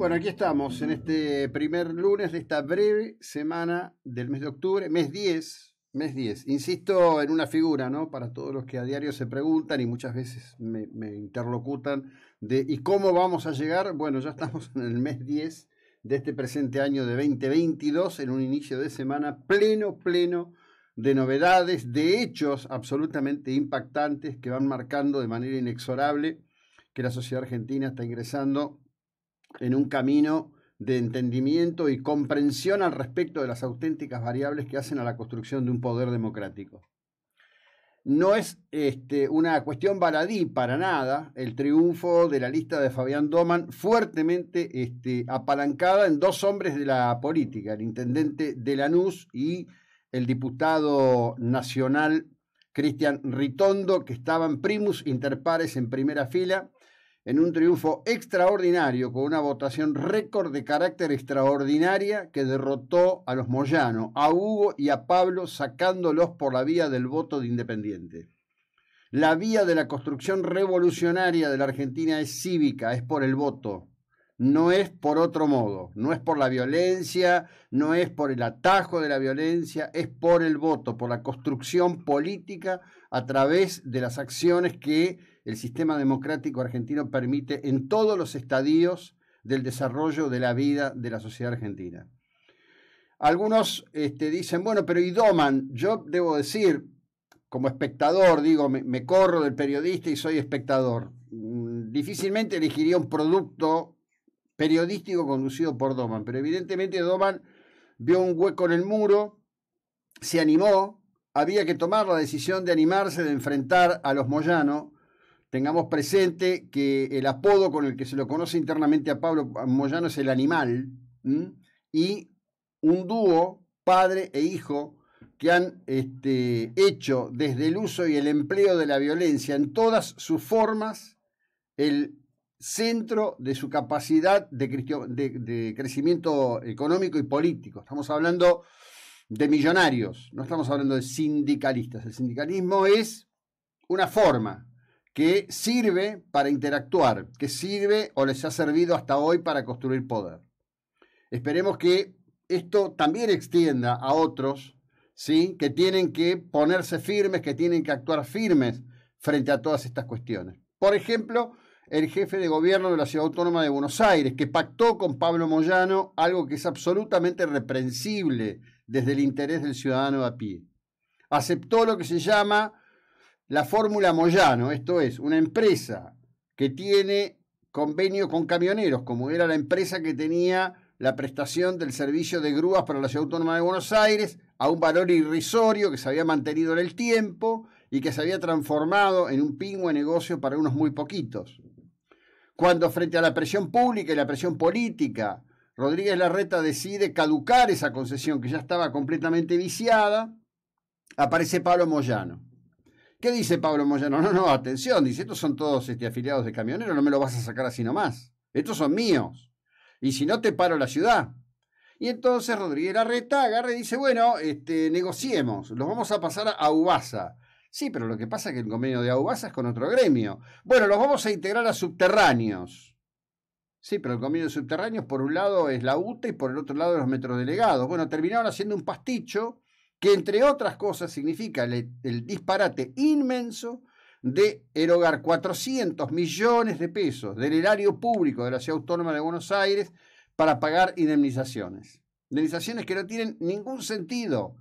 Bueno, aquí estamos en este primer lunes de esta breve semana del mes de octubre, mes 10, mes 10. Insisto en una figura, ¿no? Para todos los que a diario se preguntan y muchas veces me, interlocutan de ¿y cómo vamos a llegar? Bueno, ya estamos en el mes 10 de este presente año de 2022, en un inicio de semana pleno, pleno de novedades, de hechos absolutamente impactantes que van marcando de manera inexorable que la sociedad argentina está ingresando en un camino de entendimiento y comprensión al respecto de las auténticas variables que hacen a la construcción de un poder democrático. No es este, una cuestión baladí para nada el triunfo de la lista de Fabián Doman, fuertemente este, apalancada en dos hombres de la política, el intendente de Lanús y el diputado nacional Cristian Ritondo, que estaban primus inter pares en primera fila en un triunfo extraordinario con una votación récord de carácter extraordinaria que derrotó a los Moyano, a Hugo y a Pablo sacándolos por la vía del voto de independiente. La vía de la construcción revolucionaria de la Argentina es cívica, es por el voto no es por otro modo, no es por la violencia, no es por el atajo de la violencia, es por el voto, por la construcción política a través de las acciones que el sistema democrático argentino permite en todos los estadios del desarrollo de la vida de la sociedad argentina. Algunos este, dicen, bueno, pero Idoman, yo debo decir, como espectador, digo, me, me corro del periodista y soy espectador. Mm, difícilmente elegiría un producto periodístico conducido por Doman. Pero evidentemente Doman vio un hueco en el muro, se animó, había que tomar la decisión de animarse, de enfrentar a los Moyano. Tengamos presente que el apodo con el que se lo conoce internamente a Pablo Moyano es el animal, y un dúo, padre e hijo, que han este, hecho desde el uso y el empleo de la violencia en todas sus formas el centro de su capacidad de, crecimiento económico y político. Estamos hablando de millonarios, no estamos hablando de sindicalistas. El sindicalismo es una forma que sirve para interactuar, que sirve o les ha servido hasta hoy para construir poder. Esperemos que esto también extienda a otros, ¿sí? que tienen que ponerse firmes, que tienen que actuar firmes frente a todas estas cuestiones. Por ejemplo, el jefe de gobierno de la Ciudad Autónoma de Buenos Aires, que pactó con Pablo Moyano algo que es absolutamente reprensible desde el interés del ciudadano a pie. Aceptó lo que se llama la fórmula Moyano, esto es, una empresa que tiene convenio con camioneros, como era la empresa que tenía la prestación del servicio de grúas para la Ciudad Autónoma de Buenos Aires a un valor irrisorio que se había mantenido en el tiempo y que se había transformado en un pingüe negocio para unos muy poquitos. Cuando frente a la presión pública y la presión política, Rodríguez Larreta decide caducar esa concesión que ya estaba completamente viciada, aparece Pablo Moyano. ¿Qué dice Pablo Moyano? No, no, atención, dice, estos son todos este, afiliados de camioneros, no me lo vas a sacar así nomás. Estos son míos. Y si no, te paro la ciudad. Y entonces Rodríguez Larreta agarra y dice, bueno, este, negociemos, los vamos a pasar a UBASA. Sí, pero lo que pasa es que el convenio de Aubasa es con otro gremio. Bueno, los vamos a integrar a subterráneos. Sí, pero el convenio de subterráneos por un lado es la UTA y por el otro lado los metrodelegados. Bueno, terminaron haciendo un pasticho que entre otras cosas significa el, el disparate inmenso de erogar 400 millones de pesos del erario público de la ciudad autónoma de Buenos Aires para pagar indemnizaciones. Indemnizaciones que no tienen ningún sentido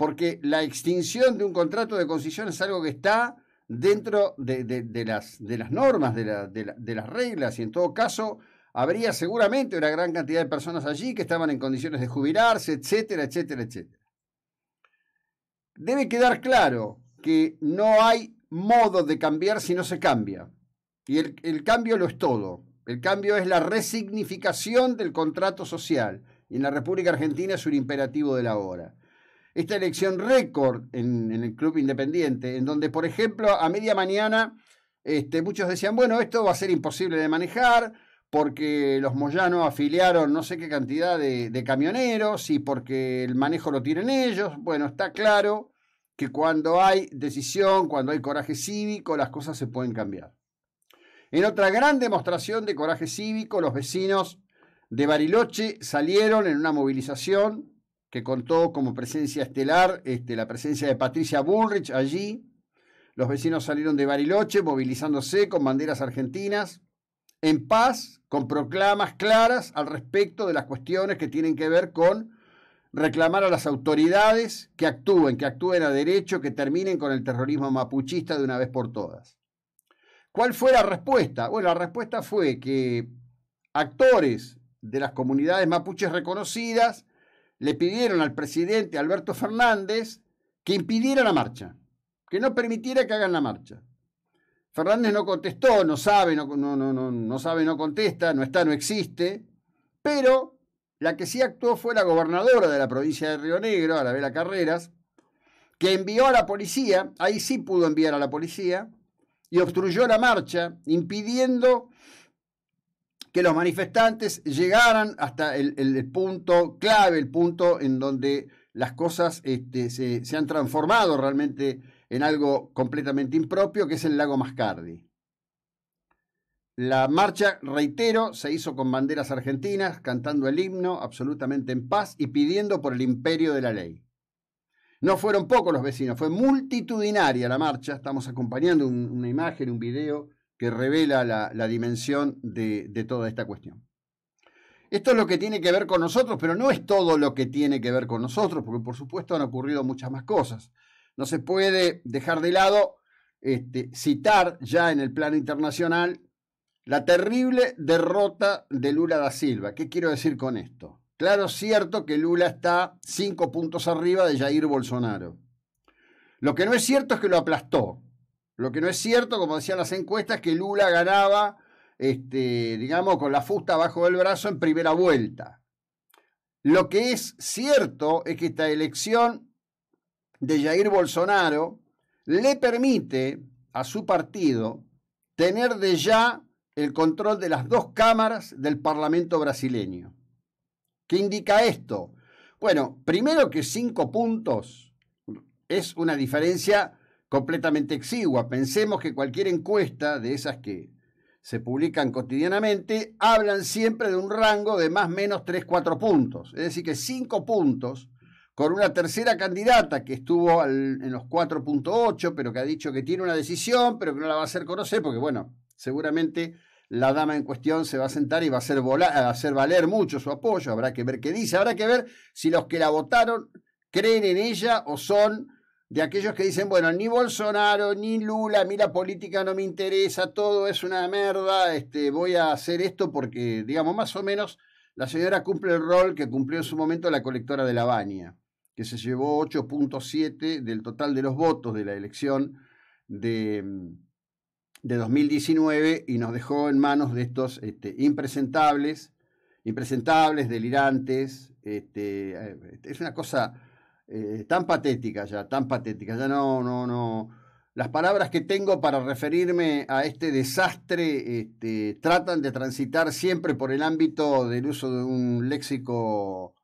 porque la extinción de un contrato de concisión es algo que está dentro de, las, normas, de, las reglas, y en todo caso habría seguramente una gran cantidad de personas allí que estaban en condiciones de jubilarse, etcétera, etcétera, etcétera. Debe quedar claro que no hay modo de cambiar si no se cambia. Y el, cambio lo es todo. El cambio es la resignificación del contrato social. Y en la República Argentina es un imperativo de la hora esta elección récord en, el Club Independiente, en donde, por ejemplo, a media mañana este, muchos decían, bueno, esto va a ser imposible de manejar porque los Moyanos afiliaron no sé qué cantidad de, de camioneros y porque el manejo lo tienen ellos. Bueno, está claro que cuando hay decisión, cuando hay coraje cívico, las cosas se pueden cambiar. En otra gran demostración de coraje cívico, los vecinos de Bariloche salieron en una movilización que contó como presencia estelar este, la presencia de Patricia Bullrich allí. Los vecinos salieron de Bariloche movilizándose con banderas argentinas, en paz, con proclamas claras al respecto de las cuestiones que tienen que ver con reclamar a las autoridades que actúen, que actúen a derecho, que terminen con el terrorismo mapuchista de una vez por todas. ¿Cuál fue la respuesta? Bueno, la respuesta fue que actores de las comunidades mapuches reconocidas le pidieron al presidente Alberto Fernández que impidiera la marcha, que no permitiera que hagan la marcha. Fernández no contestó, no sabe, no, no, no, no sabe, no contesta, no está, no existe, pero la que sí actuó fue la gobernadora de la provincia de Río Negro, Arabela Carreras, que envió a la policía, ahí sí pudo enviar a la policía, y obstruyó la marcha, impidiendo que los manifestantes llegaran hasta el, punto clave, el punto en donde las cosas este, se, han transformado realmente en algo completamente impropio, que es el lago Mascardi. La marcha, reitero, se hizo con banderas argentinas, cantando el himno absolutamente en paz y pidiendo por el imperio de la ley. No fueron pocos los vecinos, fue multitudinaria la marcha, estamos acompañando una imagen, un video que revela la, dimensión de, toda esta cuestión. Esto es lo que tiene que ver con nosotros, pero no es todo lo que tiene que ver con nosotros, porque por supuesto han ocurrido muchas más cosas. No se puede dejar de lado este, citar ya en el plano internacional la terrible derrota de Lula da Silva. ¿Qué quiero decir con esto? Claro, cierto que Lula está cinco puntos arriba de Jair Bolsonaro. Lo que no es cierto es que lo aplastó. Lo que no es cierto, como decían las encuestas, que Lula ganaba, este, digamos, con la fusta bajo el brazo en primera vuelta. Lo que es cierto es que esta elección de Jair Bolsonaro le permite a su partido tener de ya el control de las dos cámaras del Parlamento brasileño. ¿Qué indica esto? Bueno, primero que cinco puntos es una diferencia completamente exigua. Pensemos que cualquier encuesta de esas que se publican cotidianamente hablan siempre de un rango de más o menos 3-4 puntos. Es decir, que 5 puntos con una tercera candidata que estuvo en los 4.8, pero que ha dicho que tiene una decisión, pero que no la va a hacer conocer, porque bueno, seguramente la dama en cuestión se va a sentar y va a hacer, a hacer valer mucho su apoyo. Habrá que ver qué dice, habrá que ver si los que la votaron creen en ella o son de aquellos que dicen, bueno, ni Bolsonaro, ni Lula, a mí la política no me interesa, todo es una merda, este, voy a hacer esto porque, digamos, más o menos la señora cumple el rol que cumplió en su momento la colectora de la Baña, que se llevó 8.7 del total de los votos de la elección de, de 2019 y nos dejó en manos de estos este, impresentables, impresentables, delirantes, este, eh, es una cosa eh, tan patética ya, tan patética. Ya no, no, no. Las palabras que tengo para referirme a este desastre este, tratan de transitar siempre por el ámbito del uso de un léxico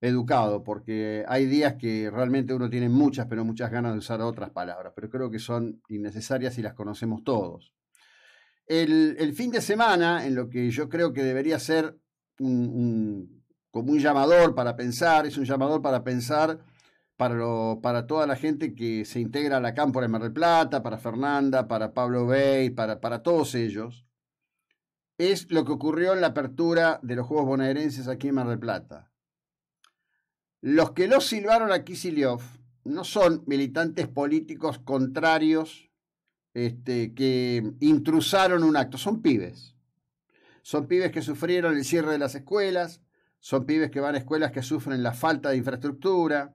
educado, porque hay días que realmente uno tiene muchas, pero muchas ganas de usar otras palabras, pero creo que son innecesarias y las conocemos todos. El, fin de semana, en lo que yo creo que debería ser como un llamador para pensar, es un llamador para pensar para, toda la gente que se integra a la Cámpora de Mar del Plata, para Fernanda, para Pablo Bey, para, todos ellos, es lo que ocurrió en la apertura de los Juegos Bonaerenses aquí en Mar del Plata. Los que los silbaron a Kisilov no son militantes políticos contrarios este, que intrusaron un acto, son pibes. Son pibes que sufrieron el cierre de las escuelas, son pibes que van a escuelas que sufren la falta de infraestructura,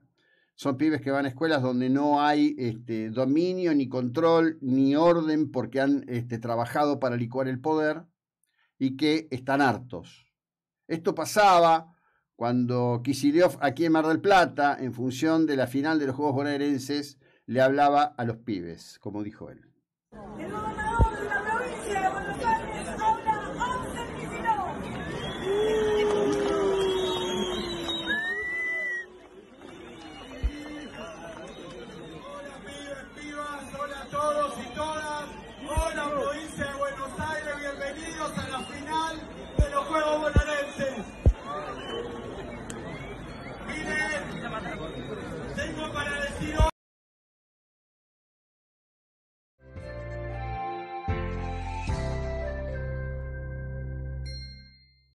son pibes que van a escuelas donde no hay este, dominio, ni control, ni orden, porque han este, trabajado para licuar el poder y que están hartos. Esto pasaba cuando Kisiliov aquí en Mar del Plata, en función de la final de los Juegos Bonaerenses, le hablaba a los pibes, como dijo él.